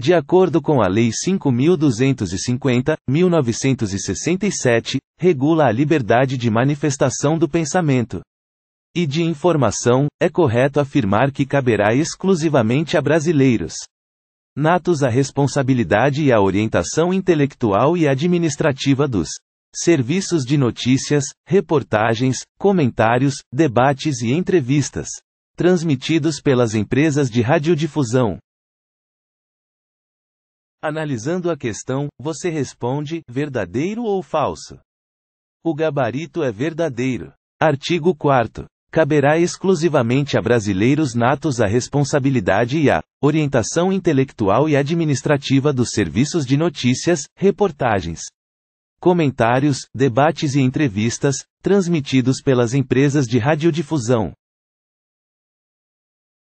De acordo com a Lei 5.250, 1967, regula a liberdade de manifestação do pensamento e de informação, é correto afirmar que caberá exclusivamente a brasileiros natos a responsabilidade e a orientação intelectual e administrativa dos serviços de notícias, reportagens, comentários, debates e entrevistas transmitidos pelas empresas de radiodifusão Analisando a questão, você responde: verdadeiro ou falso? O gabarito é verdadeiro. Artigo 4. Caberá exclusivamente a brasileiros natos a responsabilidade e a orientação intelectual e administrativa dos serviços de notícias, reportagens, comentários, debates e entrevistas, transmitidos pelas empresas de radiodifusão,